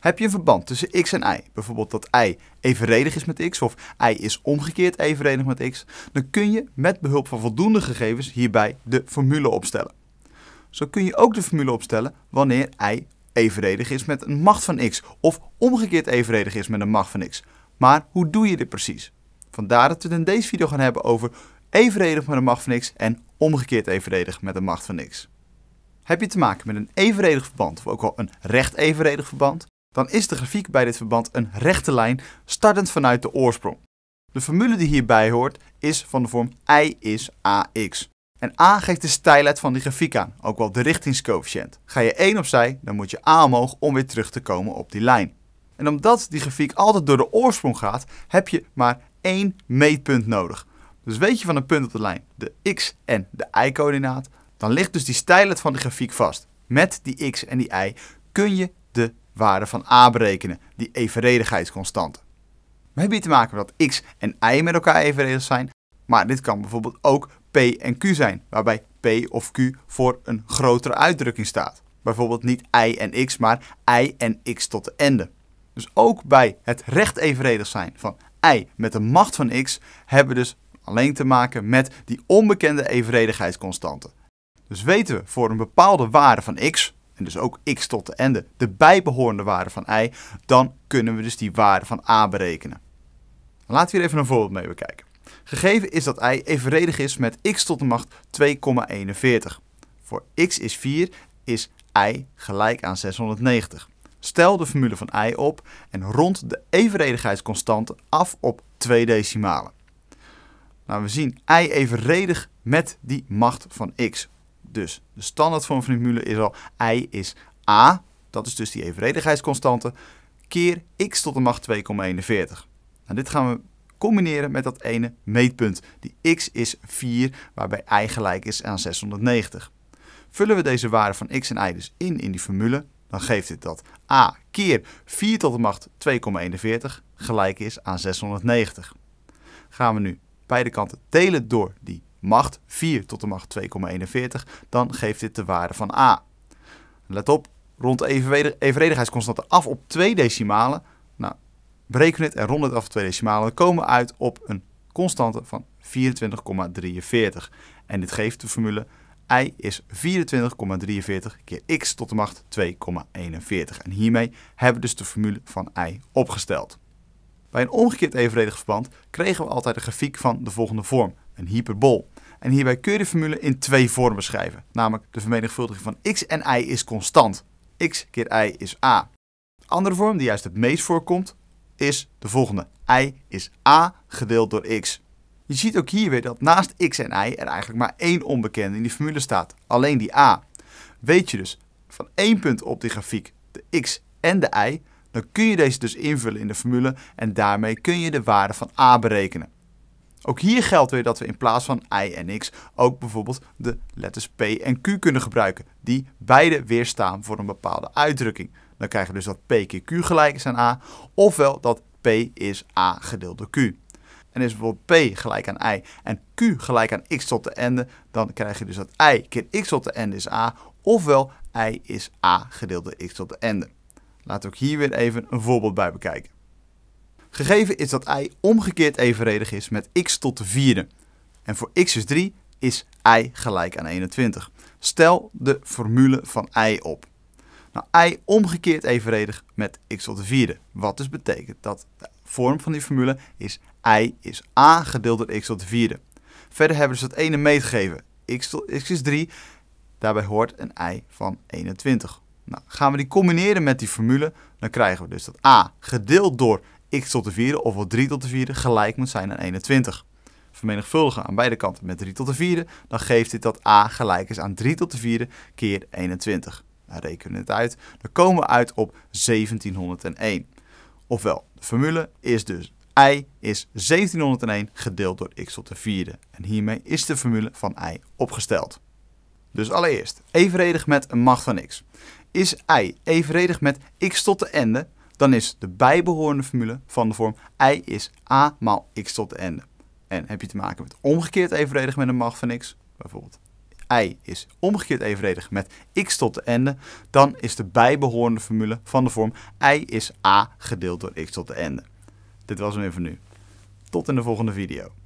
heb je een verband tussen x en y, bijvoorbeeld dat y evenredig is met x of y is omgekeerd evenredig met x, dan kun je met behulp van voldoende gegevens hierbij de formule opstellen. Zo kun je ook de formule opstellen wanneer y evenredig is met een macht van x of omgekeerd evenredig is met een macht van x. Maar hoe doe je dit precies? Vandaar dat we het in deze video gaan hebben over evenredig met een macht van x en omgekeerd evenredig met een macht van x. Heb je te maken met een evenredig verband, of ook wel een recht evenredig verband, dan is de grafiek bij dit verband een rechte lijn startend vanuit de oorsprong. De formule die hierbij hoort is van de vorm i is ax. En a geeft de stijlheid van die grafiek aan, ook wel de richtingscoëfficiënt. Ga je 1 opzij, dan moet je a omhoog om weer terug te komen op die lijn. En omdat die grafiek altijd door de oorsprong gaat, heb je maar één meetpunt nodig. Dus weet je van een punt op de lijn de x en de y-coördinaat, dan ligt dus die stijlheid van de grafiek vast. Met die x en die y kun je waarde van a berekenen, die evenredigheidsconstante. We hebben hier te maken dat x en y met elkaar evenredig zijn, maar dit kan bijvoorbeeld ook p en q zijn, waarbij p of q voor een grotere uitdrukking staat. Bijvoorbeeld niet i en x, maar i en x tot de ende. Dus ook bij het recht evenredig zijn van i met de macht van x hebben we dus alleen te maken met die onbekende evenredigheidsconstante. Dus weten we voor een bepaalde waarde van x, en dus ook x tot de ende, de bijbehorende waarde van i, dan kunnen we dus die waarde van a berekenen. Laten we hier even een voorbeeld mee bekijken. Gegeven is dat i evenredig is met x tot de macht 2,41. Voor x is 4 is i gelijk aan 690. Stel de formule van i op en rond de evenredigheidsconstante af op 2 decimalen. Nou, we zien i evenredig met die macht van x. Dus de formule is al i is a, dat is dus die evenredigheidsconstante, keer x tot de macht 2,41. Nou, dit gaan we combineren met dat ene meetpunt. Die x is 4, waarbij i gelijk is aan 690. Vullen we deze waarde van x en I dus in in die formule, dan geeft dit dat a keer 4 tot de macht 2,41 gelijk is aan 690. Gaan we nu beide kanten delen door die macht 4 tot de macht 2,41, dan geeft dit de waarde van a. Let op, rond de evenredigheidsconstante af op 2 decimalen. Nou, bereken het en rond het af op 2 decimalen. komen we uit op een constante van 24,43. En dit geeft de formule i is 24,43 keer x tot de macht 2,41. En hiermee hebben we dus de formule van i opgesteld. Bij een omgekeerd evenredig verband kregen we altijd een grafiek van de volgende vorm een hyperbol. En hierbij kun je de formule in twee vormen schrijven, namelijk de vermenigvuldiging van x en y is constant. x keer y is a. De andere vorm die juist het meest voorkomt is de volgende. y is a gedeeld door x. Je ziet ook hier weer dat naast x en y er eigenlijk maar één onbekende in die formule staat, alleen die a. Weet je dus van één punt op die grafiek de x en de y, dan kun je deze dus invullen in de formule en daarmee kun je de waarde van a berekenen. Ook hier geldt weer dat we in plaats van i en x ook bijvoorbeeld de letters p en q kunnen gebruiken, die beide weer staan voor een bepaalde uitdrukking. Dan krijgen we dus dat p keer q gelijk is aan a, ofwel dat p is a gedeeld door q. En is bijvoorbeeld p gelijk aan i en q gelijk aan x tot de n, dan krijg je dus dat i keer x tot de n is a, ofwel i is a gedeeld door x tot de ende. Laten we ook hier weer even een voorbeeld bij bekijken. Gegeven is dat i omgekeerd evenredig is met x tot de vierde. En voor x is 3 is i gelijk aan 21. Stel de formule van i op. Nou, i omgekeerd evenredig met x tot de vierde. Wat dus betekent dat de vorm van die formule is i is a gedeeld door x tot de vierde. Verder hebben we dus dat ene meegegeven, x, tot, x is 3. Daarbij hoort een i van 21. Nou, gaan we die combineren met die formule, dan krijgen we dus dat a gedeeld door x tot de vierde of wat 3 tot de vierde gelijk moet zijn aan 21. Vermenigvuldigen aan beide kanten met 3 tot de vierde, dan geeft dit dat a gelijk is aan 3 tot de vierde keer 21. Dan nou, rekenen we het uit. Dan komen we uit op 1701. Ofwel, de formule is dus i is 1701 gedeeld door x tot de vierde. En hiermee is de formule van i opgesteld. Dus allereerst, evenredig met een macht van x. Is i evenredig met x tot de n, dan is de bijbehorende formule van de vorm i is a maal x tot de n. En heb je te maken met omgekeerd evenredig met een macht van x, bijvoorbeeld i is omgekeerd evenredig met x tot de n, dan is de bijbehorende formule van de vorm i is a gedeeld door x tot de n. Dit was hem voor nu. Tot in de volgende video.